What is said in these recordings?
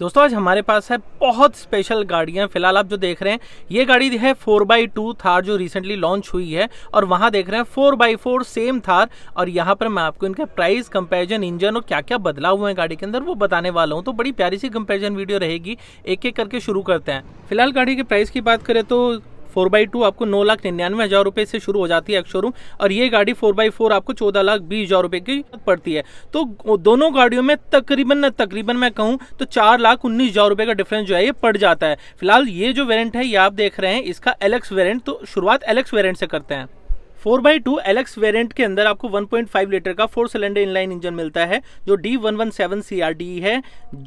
दोस्तों आज हमारे पास है बहुत स्पेशल गाड़ियाँ फिलहाल आप जो देख रहे हैं ये गाड़ी है फोर बाई टू थार जो रिसेंटली लॉन्च हुई है और वहाँ देख रहे हैं four by four same Thar और यहाँ पर मैं आपको इनका प्राइस कंपेरिजन इंजन और क्या क्या बदलाव हुए हैं गाड़ी के अंदर वो बताने वाला हूँ तो बड़ी प्यारी सी कंपेरिजन वीडियो रहेगी एक एक करके शुरू करते हैं फिलहाल गाड़ी के प्राइस की बात करें तो फोर बाई टू आपको नौ लाख निन्यानवे हज़ार रुपये से शुरू हो जाती है एक्स शोरूम और ये गाड़ी फोर बाई फोर आपको चौदह लाख बीस हज़ार रुपए की पड़ती है तो दोनों गाड़ियों में तकरीबन तकरीबन मैं कहूँ तो चार लाख उन्नीस हज़ार रुपए का डिफरेंस जो है ये पड़ जाता है फिलहाल ये जो वेरियंट है ये आप देख रहे हैं इसका एलेक्स वेरियंट तो शुरुआत एलेक्स वेरियंट से करते हैं four by two LX variant के अंदर आपको 1.5 लीटर का फोर सिलेंडर इनलाइन इंजन मिलता है जो D one one seven C R D है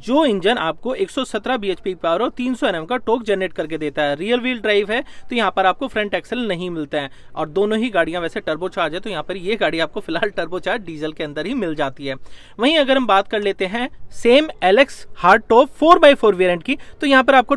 जो इंजन आपको 117 बीएचपी पावर और 300 सौ एनएम का टोक जनरेट करके देता है रियल व्हील ड्राइव है तो यहाँ पर आपको फ्रंट एक्सल नहीं मिलता है और दोनों ही गाड़ियाँ वैसे टर्बो चार्ज है तो यहाँ पर ये गाड़ी आपको फिलहाल टर्बो चार्ज डीजल के अंदर ही मिल जाती है वहीं अगर हम बात कर लेते हैं same LX hard top four by four variant की तो यहाँ पर आपको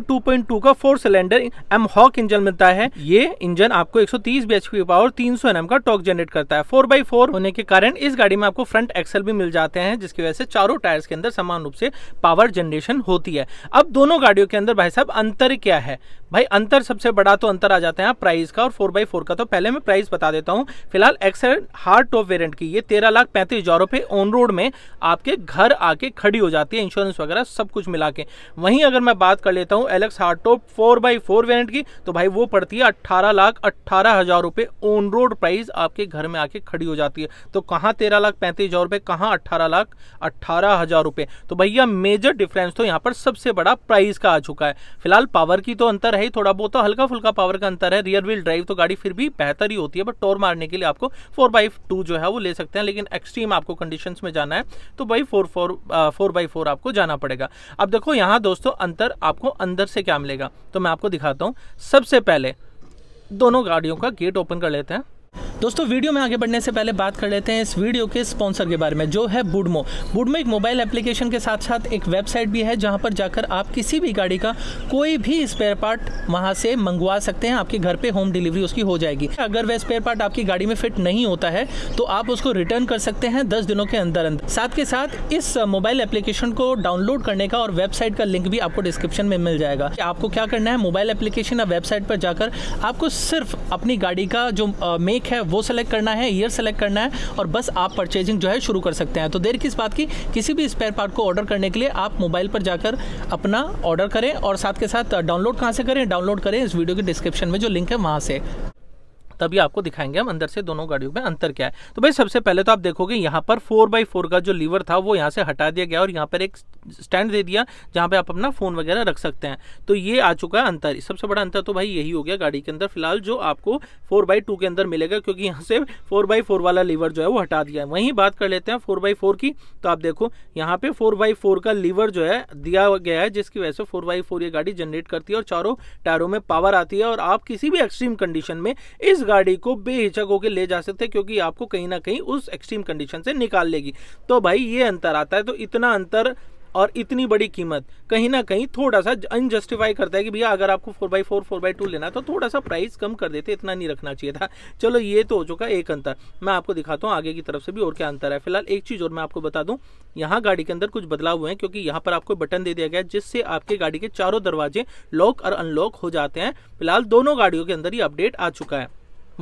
टू का four cylinder M hawk engine मिलता है ये इंजन आपको 130 बीएचपी पावर 300 सौ एनएम का टॉक जनरेट करता है फोर बाई फोर होने के कारण इस गाड़ी में आपको फ्रंट एक्सल भी मिल जाते हैं जिसकी वजह से चारों टायर्स के अंदर समान रूप से पावर जनरेशन होती है अब दोनों गाड़ियों के अंदर भाई साहब अंतर क्या है भाई अंतर सबसे बड़ा तो अंतर आ जाता है प्राइस का और फोर बाई फोर का तो पहले मैं प्राइस बता देता हूँ फिलहाल एक्सल हार्ड टॉप वेरियंट की ये तेरह लाख पैंतीस हजार रुपये ऑन रोड में आपके घर आके खड़ी हो जाती है इंश्योरेंस वगैरह सब कुछ मिला के वहीं अगर मैं बात कर लेता हूँ LX hard top four by four variant की तो भाई वो पड़ती है अट्ठारह लाख अट्ठारह हजार रुपये ऑन रोड प्राइस आपके घर में आके खड़ी हो जाती है तो कहाँ तेरह लाख पैंतीस हज़ार रुपये कहाँ अट्ठारह लाख अट्ठारह हज़ार रुपये तो भैया मेजर डिफरेंस तो यहाँ पर सबसे बड़ा प्राइस का आ चुका है फिलहाल पावर की तो अंतर है ही थोड़ा बहुत तो हल्का फुल्का पावर का अंतर है रियर व्हील ड्राइव तो गाड़ी फिर भी बेहतर ही होती है बट टोर मारने के लिए आपको फोर बाई टू जो है वो ले सकते हैं लेकिन एक्सट्रीम आपको कंडीशन में जाना है तो भाई four four four by four आपको जाना पड़ेगा अब देखो यहाँ दोस्तों अंतर आपको अंदर से क्या मिलेगा तो मैं आपको दिखाता हूँ सबसे पहले दोनों गाड़ियों का गेट ओपन कर लेते हैं दोस्तों वीडियो में आगे बढ़ने से पहले बात कर लेते हैं इस वीडियो के स्पॉन्सर के बारे में जो है बुडमो बुडमो एक मोबाइल एप्लीकेशन के साथ साथ एक वेबसाइट भी है जहां पर जाकर आप किसी भी गाड़ी का कोई भी स्पेयर पार्ट वहां से मंगवा सकते हैं आपके घर पे होम डिलीवरी उसकी हो जाएगी अगर वह स्पेयर पार्ट आपकी गाड़ी में फिट नहीं होता है तो आप उसको रिटर्न कर सकते हैं दस दिनों के अंदर अंदर साथ के साथ इस मोबाइल एप्लीकेशन को डाउनलोड करने का और वेबसाइट का लिंक भी आपको डिस्क्रिप्शन में मिल जाएगा आपको क्या करना है मोबाइल एप्लीकेशन या वेबसाइट पर जाकर आपको सिर्फ अपनी गाड़ी का जो मेक है वो सेलेक्ट करना है ईयर सेलेक्ट करना है और बस आप परचेजिंग जो है शुरू कर सकते हैं तो देर किस बात की किसी भी स्पेयर पार्ट को ऑर्डर करने के लिए आप मोबाइल पर जाकर अपना ऑर्डर करें और साथ के साथ डाउनलोड कहाँ से करें डाउनलोड करें इस वीडियो के डिस्क्रिप्शन में जो लिंक है वहाँ से तभी आपको दिखाएंगे हम अंदर से दोनों गाड़ियों में अंतर क्या है तो भाई सबसे पहले तो आप देखोगे यहाँ पर फोर बाई फोर का जो लीवर था वो यहाँ से हटा दिया गया और यहाँ पर एक स्टैंड दे दिया जहाँ पे आप अपना फोन वगैरह रख सकते हैं तो ये आ चुका है अंतर सबसे बड़ा अंतर तो भाई यही हो गया गाड़ी के अंदर फिलहाल जो आपको फोर बाई टू के अंदर मिलेगा क्योंकि यहाँ से फोर बाई फोर वाला लीवर जो है वो हटा दिया है वहीं बात कर लेते हैं फोर बाई फोर की तो आप देखो यहाँ पे फोर बाई फोर का लीवर जो है दिया गया है जिसकी वजह से फोर बाई फोर ये गाड़ी जनरेट करती है और चारों टायरों में पावर आती है और आप किसी भी एक्सट्रीम कंडीशन में इस गाड़ी को बेहिचक होकर ले जा सकते हैं क्योंकि आपको कहीं ना कहीं उस एक्सट्रीम कंडीशन से निकाल लेगी तो भाई ये अंतर आता है तो इतना अंतर और इतनी बड़ी कीमत कहीं ना कहीं थोड़ा सा अनजस्टिफाई करता है कि भैया अगर आपको four by four four by two लेना तो थोड़ा सा प्राइस कम कर देते इतना नहीं रखना चाहिए था चलो ये तो हो चुका एक अंतर मैं आपको दिखाता हूँ आगे की तरफ से भी और क्या अंतर है फिलहाल एक चीज़ और मैं आपको बता दूँ यहाँ गाड़ी के अंदर कुछ बदलाव हुए हैं क्योंकि यहाँ पर आपको बटन दे दिया गया है जिससे आपके गाड़ी के चारों दरवाजे लॉक और अनलॉक हो जाते हैं फिलहाल दोनों गाड़ियों के अंदर ही अपडेट आ चुका है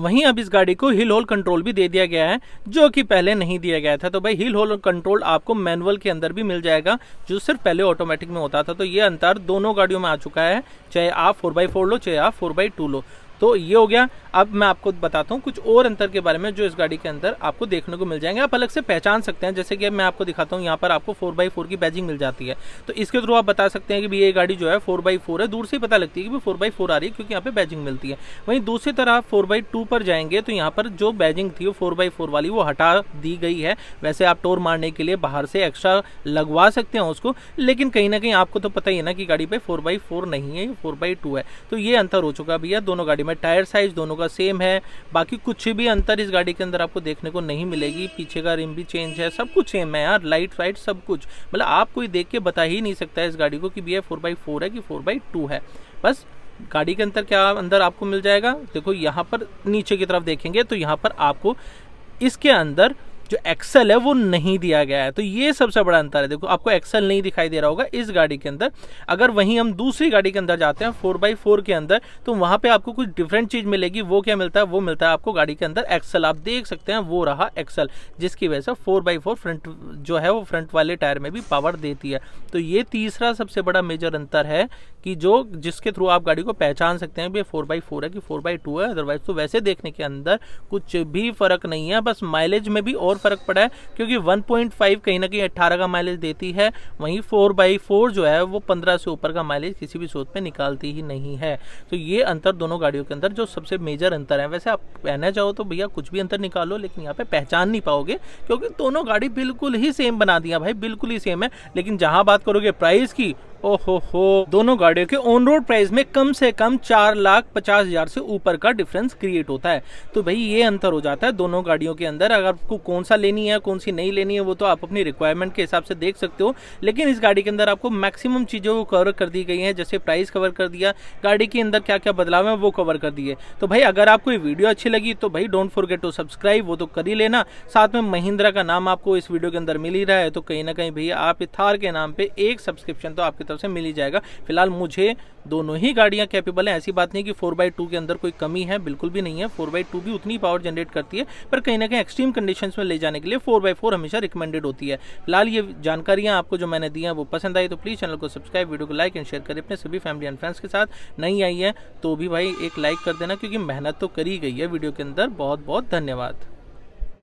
वहीं अब इस गाड़ी को हिल होल कंट्रोल भी दे दिया गया है जो कि पहले नहीं दिया गया था तो भाई हिल होल कंट्रोल आपको मैनुअल के अंदर भी मिल जाएगा जो सिर्फ पहले ऑटोमेटिक में होता था तो ये अंतर दोनों गाड़ियों में आ चुका है चाहे आप फोर बाई फोर लो चाहे आप फोर बाई टू लो तो ये हो गया अब मैं आपको बताता हूँ कुछ और अंतर के बारे में जो इस गाड़ी के अंदर आपको देखने को मिल जाएंगे आप अलग से पहचान सकते हैं जैसे कि मैं आपको दिखाता हूँ यहाँ पर आपको फोर बाई फोर की बैजिंग मिल जाती है तो इसके थ्रू आप बता सकते हैं कि ये गाड़ी जो है फोर बाई फोर है दूर से ही पता लगती है कि फोर बाई फोर आ रही है क्योंकि यहाँ पे बैजिंग मिलती है वहीं दूसरी तरह फोर बाई टू पर जाएंगे तो यहाँ पर जो बैजिंग थी वो फोर बाई फोर वाली वो हटा दी गई है वैसे आप टोर मारने के लिए बाहर से एक्स्ट्रा लगवा सकते हैं उसको लेकिन कहीं ना कहीं आपको तो पता ही है ना कि गाड़ी पे फोर बाई फोर नहीं है ये फोर बाई टू है तो ये अंतर हो चुका भैया दोनों गाड़ी में टायर साइज दोनों का सेम है बाकी कुछ भी अंतर इस गाड़ी के अंदर आपको देखने को नहीं मिलेगी पीछे का रिम भी चेंज है सब कुछ सेम है यार लाइट वाइट सब कुछ मतलब आप कोई देख के बता ही नहीं सकता इस गाड़ी को कि भैया फोर बाई फोर है कि फोर बाई टू है बस गाड़ी के अंदर क्या अंदर आपको मिल जाएगा देखो यहाँ पर नीचे की तरफ देखेंगे तो यहाँ पर आपको इसके अंदर जो एक्सेल है वो नहीं दिया गया है तो ये सबसे बड़ा अंतर है देखो आपको एक्सेल नहीं दिखाई दे रहा होगा इस गाड़ी के अंदर अगर वहीं हम दूसरी गाड़ी के अंदर जाते हैं फोर बाई फोर के अंदर तो वहां पे आपको कुछ डिफरेंट चीज़ मिलेगी वो क्या मिलता है वो मिलता है आपको गाड़ी के अंदर एक्सेल आप देख सकते हैं वो रहा एक्सेल जिसकी वजह से फोर बाई फोर फ्रंट जो है वो फ्रंट वाले टायर में भी पावर देती है तो ये तीसरा सबसे बड़ा मेजर अंतर है कि जो जिसके थ्रू आप गाड़ी को पहचान सकते हैं फोर बाई फोर है कि फोर बाई टू है अदरवाइज तो वैसे देखने के अंदर कुछ भी फर्क नहीं है बस माइलेज में भी और और फ़र्क पड़ा है क्योंकि 1.5 कहीं ना कहीं 18 का माइलेज देती है वहीं 4 बाई फोर जो है वो 15 से ऊपर का माइलेज किसी भी सोच पे निकालती ही नहीं है तो ये अंतर दोनों गाड़ियों के अंदर जो सबसे मेजर अंतर है वैसे आप कहना चाहो तो भैया कुछ भी अंतर निकालो लेकिन यहाँ पे पहचान नहीं पाओगे क्योंकि दोनों गाड़ी बिल्कुल ही सेम बना दिया भाई बिल्कुल ही सेम है लेकिन जहां बात करोगे प्राइस की ओहो हो दोनों गाड़ियों के ऑन रोड प्राइस में कम से कम चार लाख पचास हजार से ऊपर का डिफरेंस क्रिएट होता है तो भाई ये अंतर हो जाता है दोनों गाड़ियों के अंदर अगर आपको कौन सा लेनी है कौन सी नहीं लेनी है वो तो आप अपनी रिक्वायरमेंट के हिसाब से देख सकते हो लेकिन इस गाड़ी के अंदर आपको मैक्सिमम चीज़ों को कवर कर दी गई है जैसे प्राइस कवर कर दिया गाड़ी के अंदर क्या क्या बदलाव है वो कवर कर दिए तो भाई अगर आपको ये वीडियो अच्छी लगी तो भाई डोंट फॉरगेट टू सब्सक्राइब वो तो कर ही लेना साथ में महिंद्रा का नाम आपको इस वीडियो के अंदर मिल ही रहा है तो कहीं ना कहीं भैया आप थार के नाम पर एक सब्सक्रिप्शन तो आपकी तरफ तरफ से मिल ही जाएगा फिलहाल मुझे दोनों ही गाड़ियाँ कैपेबल हैं ऐसी बात नहीं कि फोर बाई टू के अंदर कोई कमी है बिल्कुल भी नहीं है फोर बाई टू भी उतनी पावर जनरेट करती है पर कहीं ना कहीं एक्सट्रीम कंडीशन में ले जाने के लिए फोर बाई फोर हमेशा रिकमेंडेड होती है फिलहाल ये जानकारियाँ आपको जो मैंने दी हैं वो पसंद आई तो प्लीज़ चैनल को सब्सक्राइब वीडियो को लाइक एंड शेयर करें अपने सभी फैमिली एंड फ्रेंड्स के साथ नहीं आई है तो भी भाई एक लाइक कर देना क्योंकि मेहनत तो करी गई है वीडियो के अंदर बहुत बहुत धन्यवाद